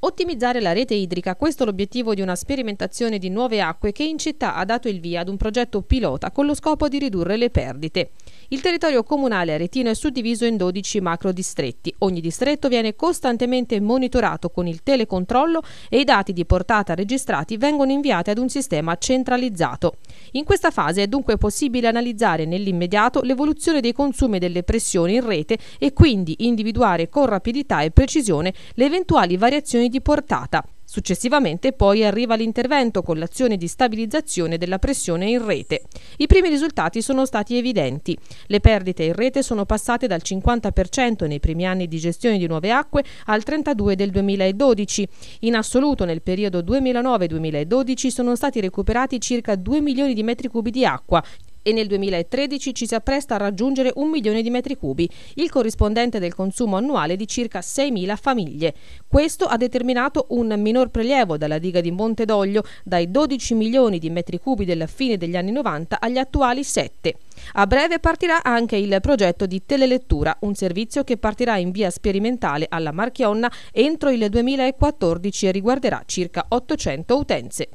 Ottimizzare la rete idrica, questo è l'obiettivo di una sperimentazione di nuove acque che in città ha dato il via ad un progetto pilota con lo scopo di ridurre le perdite. Il territorio comunale aretino è suddiviso in 12 macrodistretti. Ogni distretto viene costantemente monitorato con il telecontrollo e i dati di portata registrati vengono inviati ad un sistema centralizzato. In questa fase è dunque possibile analizzare nell'immediato l'evoluzione dei consumi e delle pressioni in rete e quindi individuare con rapidità e precisione le eventuali variazioni di portata Successivamente poi arriva l'intervento con l'azione di stabilizzazione della pressione in rete. I primi risultati sono stati evidenti. Le perdite in rete sono passate dal 50% nei primi anni di gestione di nuove acque al 32% del 2012. In assoluto nel periodo 2009-2012 sono stati recuperati circa 2 milioni di metri cubi di acqua, e nel 2013 ci si appresta a raggiungere un milione di metri cubi, il corrispondente del consumo annuale di circa 6.000 famiglie. Questo ha determinato un minor prelievo dalla diga di Monte d'Oglio, dai 12 milioni di metri cubi della fine degli anni 90 agli attuali 7. A breve partirà anche il progetto di telelettura, un servizio che partirà in via sperimentale alla Marchionna entro il 2014 e riguarderà circa 800 utenze.